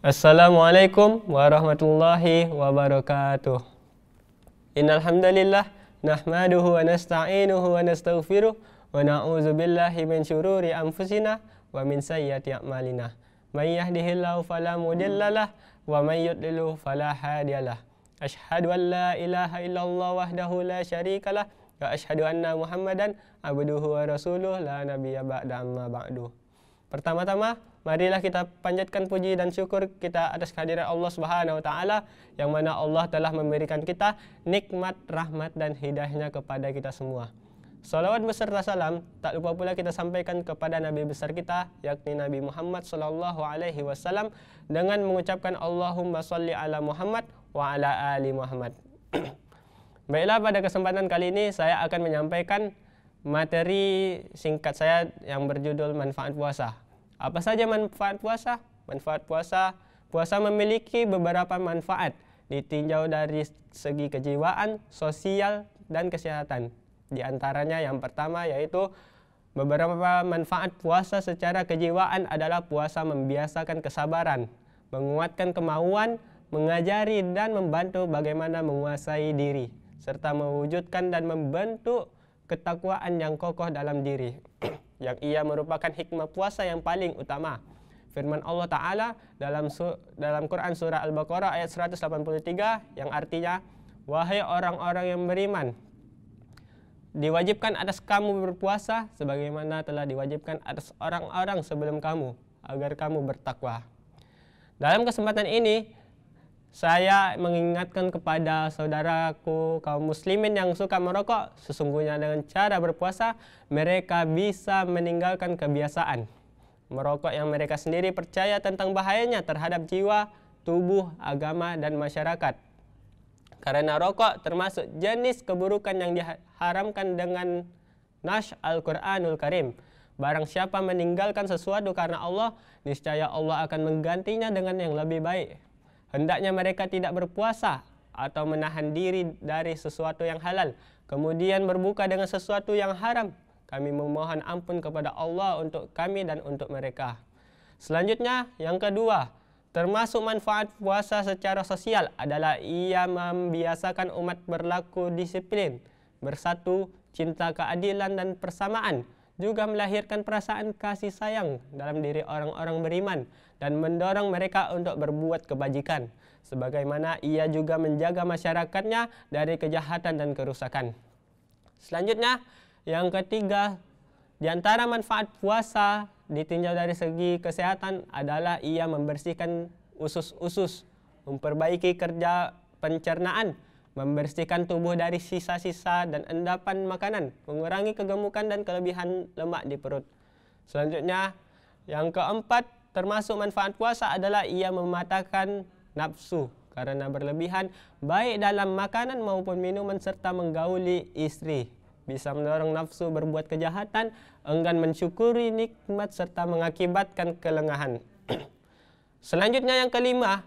Assalamualaikum warahmatullahi wabarakatuh. Innal hamdalillah nahmaduhu wa nasta'inuhu wa nastaghfiruh wa na'udzu billahi min syururi anfusina wa min sayyiati a'malina. May yahdihillahu fala mudhillalah wa may yudhlilhu fala hadiyalah. Ashhadu an la ilaha illallah wahdahu la syarikalah wa ashhadu anna Muhammadan abduhu wa rasuluh la nabiyya ba'da amma ba'du. Pertama-tama marilah kita panjatkan puji dan syukur kita atas kehadiran Allah Subhanahu wa taala yang mana Allah telah memberikan kita nikmat rahmat dan hidayahnya kepada kita semua. Salawat beserta salam tak lupa pula kita sampaikan kepada Nabi besar kita yakni Nabi Muhammad sallallahu alaihi wasallam dengan mengucapkan Allahumma salli ala Muhammad wa ala ali Muhammad. Baiklah pada kesempatan kali ini saya akan menyampaikan materi singkat saya yang berjudul manfaat puasa. Apa saja manfaat puasa? Manfaat puasa, puasa memiliki beberapa manfaat ditinjau dari segi kejiwaan, sosial, dan kesehatan. Di antaranya yang pertama yaitu beberapa manfaat puasa secara kejiwaan adalah puasa membiasakan kesabaran, menguatkan kemauan, mengajari dan membantu bagaimana menguasai diri, serta mewujudkan dan membentuk ketakwaan yang kokoh dalam diri. yang ia merupakan hikmah puasa yang paling utama. Firman Allah Ta'ala dalam dalam Quran Surah Al-Baqarah ayat 183 yang artinya, Wahai orang-orang yang beriman, diwajibkan atas kamu berpuasa sebagaimana telah diwajibkan atas orang-orang sebelum kamu, agar kamu bertakwa. Dalam kesempatan ini, saya mengingatkan kepada saudaraku kaum muslimin yang suka merokok, sesungguhnya dengan cara berpuasa mereka bisa meninggalkan kebiasaan merokok yang mereka sendiri percaya tentang bahayanya terhadap jiwa, tubuh, agama, dan masyarakat. Karena rokok termasuk jenis keburukan yang diharamkan dengan Nash Al-Quranul Karim. Barang siapa meninggalkan sesuatu karena Allah, niscaya Allah akan menggantinya dengan yang lebih baik. Hendaknya mereka tidak berpuasa atau menahan diri dari sesuatu yang halal, kemudian berbuka dengan sesuatu yang haram. Kami memohon ampun kepada Allah untuk kami dan untuk mereka. Selanjutnya, yang kedua, termasuk manfaat puasa secara sosial adalah ia membiasakan umat berlaku disiplin, bersatu, cinta keadilan dan persamaan juga melahirkan perasaan kasih sayang dalam diri orang-orang beriman dan mendorong mereka untuk berbuat kebajikan, sebagaimana ia juga menjaga masyarakatnya dari kejahatan dan kerusakan. Selanjutnya, yang ketiga, di antara manfaat puasa ditinjau dari segi kesehatan adalah ia membersihkan usus-usus, memperbaiki kerja pencernaan, membersihkan tubuh dari sisa-sisa dan endapan makanan, mengurangi kegemukan dan kelebihan lemak di perut. Selanjutnya, yang keempat, termasuk manfaat puasa adalah ia mematahkan nafsu karena berlebihan baik dalam makanan maupun minuman serta menggauli istri. Bisa mendorong nafsu berbuat kejahatan, enggan mensyukuri nikmat serta mengakibatkan kelengahan. Selanjutnya yang kelima,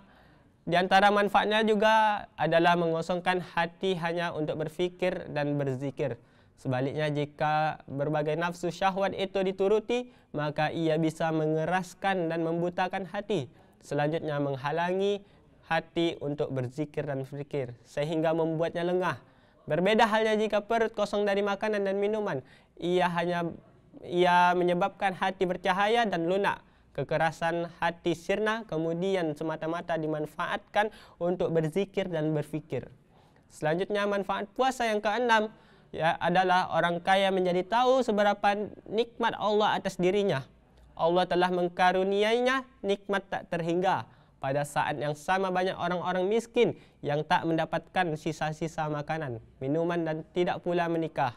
di antara manfaatnya juga adalah mengosongkan hati hanya untuk berfikir dan berzikir. Sebaliknya jika berbagai nafsu syahwat itu dituruti, maka ia bisa mengeraskan dan membutakan hati. Selanjutnya menghalangi hati untuk berzikir dan berfikir sehingga membuatnya lengah. Berbeda halnya jika perut kosong dari makanan dan minuman, ia hanya ia menyebabkan hati bercahaya dan lunak kekerasan hati sirna kemudian semata-mata dimanfaatkan untuk berzikir dan berfikir. Selanjutnya manfaat puasa yang keenam ya adalah orang kaya menjadi tahu seberapa nikmat Allah atas dirinya. Allah telah mengkaruniainya nikmat tak terhingga. Pada saat yang sama banyak orang-orang miskin yang tak mendapatkan sisa-sisa makanan, minuman dan tidak pula menikah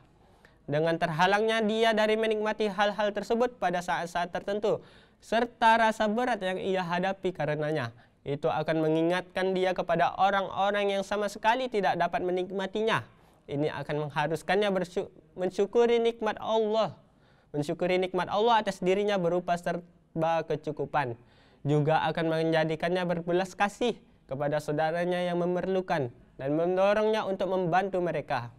dengan terhalangnya dia dari menikmati hal-hal tersebut pada saat-saat tertentu, serta rasa berat yang ia hadapi karenanya. Itu akan mengingatkan dia kepada orang-orang yang sama sekali tidak dapat menikmatinya. Ini akan mengharuskannya mensyukuri nikmat Allah, mensyukuri nikmat Allah atas dirinya berupa serba kecukupan. Juga akan menjadikannya berbelas kasih kepada saudaranya yang memerlukan dan mendorongnya untuk membantu mereka.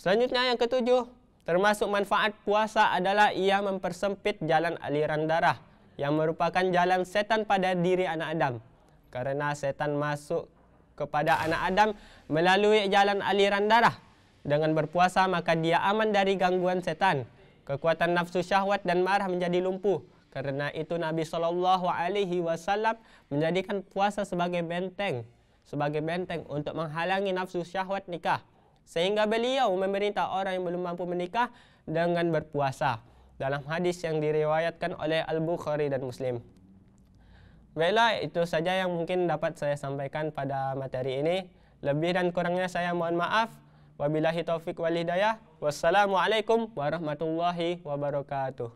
Selanjutnya yang ketujuh, Termasuk manfaat puasa adalah ia mempersempit jalan aliran darah yang merupakan jalan setan pada diri anak Adam. Karena setan masuk kepada anak Adam melalui jalan aliran darah. Dengan berpuasa maka dia aman dari gangguan setan. Kekuatan nafsu syahwat dan marah menjadi lumpuh. Karena itu Nabi saw menjadikan puasa sebagai benteng, sebagai benteng untuk menghalangi nafsu syahwat nikah. Sehingga beliau memerintah orang yang belum mampu menikah dengan berpuasa. Dalam hadis yang diriwayatkan oleh Al-Bukhari dan Muslim. Baiklah, itu saja yang mungkin dapat saya sampaikan pada materi ini. Lebih dan kurangnya saya mohon maaf. Wabillahi taufik wal hidayah. Wassalamualaikum warahmatullahi wabarakatuh.